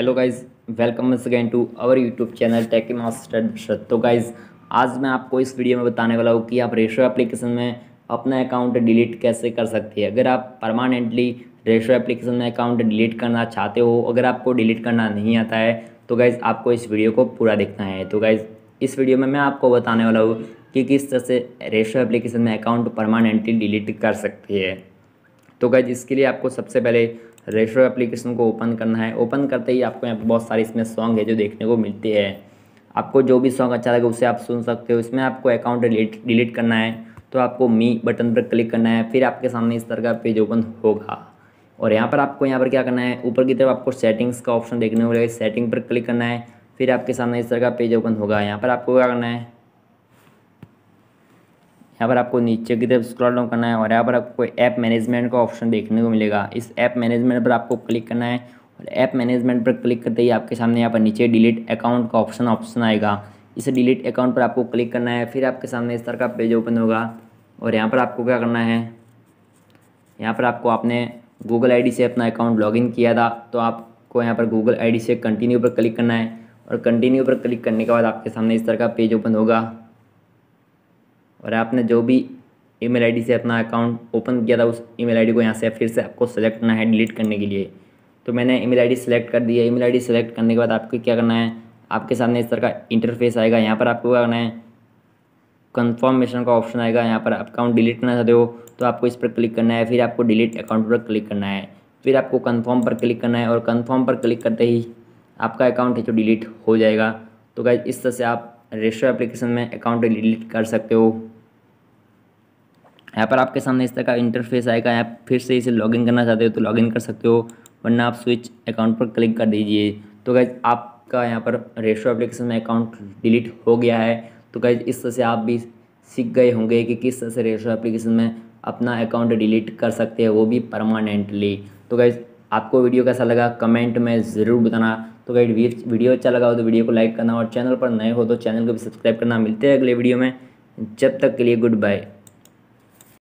hello guys welcome again to our YouTube channel tech master Dasharath तो guys आज मैं आपको इस वीडियो में बताने वाला हूँ कि आप रेशो एप्लीकेशन में अपना अकाउंट डिलीट कैसे कर सकते हैं अगर आप परमानेंटली रेशो एप्लीकेशन में अकाउंट डिलीट करना चाहते हो अगर आपको डिलीट करना नहीं आता है तो गाइज़ आपको इस वीडियो को पूरा देखना है तो गाइज़ इस वीडियो में मैं आपको बताने वाला हूँ कि किस तरह से रेशो एप्लीकेशन में अकाउंट परमानेंटली डिलीट कर सकती है तो गाइज़ इसके लिए आपको सबसे पहले रेशो एप्लीकेशन को ओपन करना है ओपन करते ही आपको यहाँ पर बहुत सारे इसमें सॉन्ग है जो देखने को मिलते हैं आपको जो भी सॉन्ग अच्छा लगे उसे आप सुन सकते हो इसमें आपको अकाउंट डिलीट डिलीट करना है तो आपको मी बटन पर क्लिक करना है फिर आपके सामने इस तरह का पेज ओपन होगा और यहाँ पर आपको यहाँ पर क्या करना है ऊपर की तरफ आपको सेटिंग्स का ऑप्शन देखने को मिलेगा सेटिंग पर क्लिक करना है फिर आपके सामने इस तरह का पेज ओपन होगा यहाँ पर आपको क्या करना है यहाँ पर आपको नीचे की तरफ स्क्रॉल डाउन करना है और यहाँ पर आपको ऐप मैनेजमेंट का ऑप्शन देखने को मिलेगा इस ऐप मैनेजमेंट पर आपको क्लिक करना है और ऐप मैनेजमेंट पर क्लिक करते ही आपके सामने यहाँ पर नीचे डिलीट अकाउंट का ऑप्शन ऑप्शन आएगा इस डिलीट अकाउंट पर आपको क्लिक करना है फिर आपके सामने इस तरह का पेज ओपन होगा और यहाँ पर आपको क्या करना है यहाँ पर आपको आपने गूगल आई से अपना अकाउंट लॉगिन किया था तो आपको यहाँ पर गूगल आई से कंटिन्यू पर क्लिक करना है और कंटिन्यू पर क्लिक करने के बाद आपके सामने इस तरह का पेज ओपन होगा और आपने जो भी ईमेल आईडी से अपना अकाउंट ओपन किया था उस ईमेल आईडी को यहाँ से फिर से आपको सेलेक्ट करना है डिलीट करने के लिए तो मैंने ईमेल आईडी सेलेक्ट कर दिया ईमेल आईडी सेलेक्ट करने के बाद आपको क्या करना है आपके सामने इस तरह का इंटरफेस आएगा यहाँ पर आपको क्या करना है कन्फर्मेशन का ऑप्शन आएगा यहाँ पर अकाउंट डिलीट करना चाहते हो तो आपको इस पर क्लिक करना है फिर आपको डिलीट अकाउंट पर क्लिक करना है फिर आपको कन्फर्म पर क्लिक करना है और कन्फर्म पर क्लिक करते ही आपका अकाउंट है जो डिलीट हो जाएगा तो क्या इस तरह से आप रेस्टो एप्लीकेशन में अकाउंट डिलीट कर सकते हो यहाँ पर आपके सामने इस तरह का इंटरफेस आएगा आप फिर से इसे लॉगिन करना चाहते हो तो लॉगिन कर सकते हो वरना आप स्विच अकाउंट पर क्लिक कर दीजिए तो गैज आपका यहाँ पर रेस्टो एप्लीकेशन में अकाउंट डिलीट हो गया है तो गैज इस तरह से आप भी सीख गए होंगे कि किस तरह से रेस्टो एप्लीकेशन में अपना अकाउंट डिलीट कर सकते हैं वो भी परमानेंटली तो गैज आपको वीडियो कैसा लगा कमेंट में ज़रूर बताना तो गैज वीडियो अच्छा लगा हो तो वीडियो को लाइक करना और चैनल पर नए हो तो चैनल को भी सब्सक्राइब करना मिलते हैं अगले वीडियो में जब तक के लिए गुड बाय